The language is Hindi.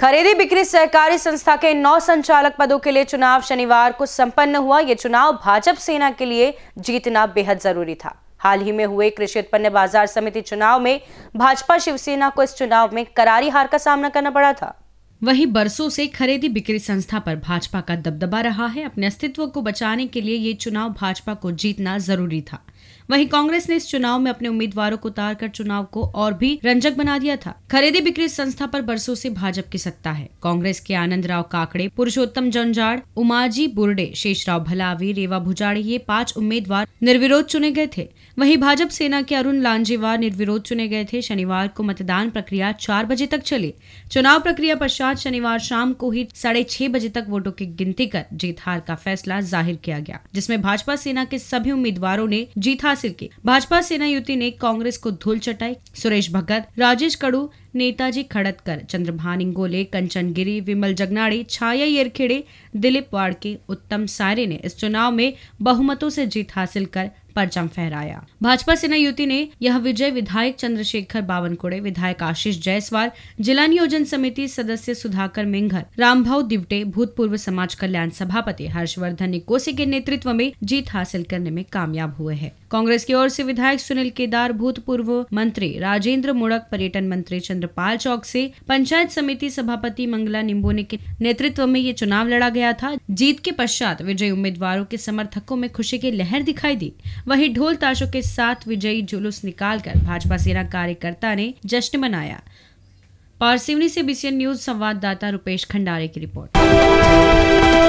खरीदी बिक्री सहकारी संस्था के नौ संचालक पदों के लिए चुनाव शनिवार को संपन्न हुआ ये चुनाव भाजपा सेना के लिए जीतना बेहद जरूरी था हाल ही में हुए कृषि उत्पन्न बाजार समिति चुनाव में भाजपा शिवसेना को इस चुनाव में करारी हार का सामना करना पड़ा था वहीं बरसों से खरीदी बिक्री संस्था पर भाजपा का दबदबा रहा है अपने अस्तित्व को बचाने के लिए ये चुनाव भाजपा को जीतना जरूरी था वहीं कांग्रेस ने इस चुनाव में अपने उम्मीदवारों को उतार कर चुनाव को और भी रंजक बना दिया था खरीदी बिक्री संस्था पर बरसों से भाजपा की सत्ता है कांग्रेस के आनंद राव काकड़े पुरुषोत्तम जंजाड़ उमाजी बुर्डे शेषराव भलावी रेवा भुजाड़ी ये पांच उम्मीदवार निर्विरोध चुने गए थे वही भाजपा सेना के अरुण लांजेवार निर्विरोध चुने गए थे शनिवार को मतदान प्रक्रिया चार बजे तक चली चुनाव प्रक्रिया पश्चात शनिवार शाम को ही साढ़े छह बजे तक वोटों की गिनती कर जीत हार का फैसला जाहिर किया गया जिसमें भाजपा सेना के सभी उम्मीदवारों ने जीत हार हासिल की भाजपा सेना युति ने कांग्रेस को धूल चटाई सुरेश भगत राजेश कड़ू नेताजी खड़तकर चंद्रभान इंगोले कंचन गिरी विमल जगनाड़ी छाया येरखेड़े दिलीप वाड़के उत्तम सायरे ने इस चुनाव में बहुमतों से जीत हासिल कर परचम फहराया भाजपा सेना युति ने यह विजय विधायक चंद्रशेखर बावनकुड़े विधायक आशीष जायसवाल जिला नियोजन समिति सदस्य सुधाकर मिंघर रामभाव दिवटे भूतपूर्व समाज कल्याण सभापति हर्षवर्धन निकोसी के नेतृत्व में जीत हासिल करने में कामयाब हुए हैं कांग्रेस की ओर से विधायक सुनील केदार भूतपूर्व मंत्री राजेंद्र मुड़क पर्यटन मंत्री चंद्रपाल चौक से पंचायत समिति सभापति मंगला निम्बोने के नेतृत्व में ये चुनाव लड़ा गया था जीत के पश्चात विजयी उम्मीदवारों के समर्थकों में खुशी की लहर दिखाई दी वही ढोल ताशों के साथ विजयी जुलूस निकालकर भाजपा सेना कार्यकर्ता ने जश्न मनाया पारसिवनी से बीसीएन न्यूज संवाददाता रुपेश खंडारे की रिपोर्ट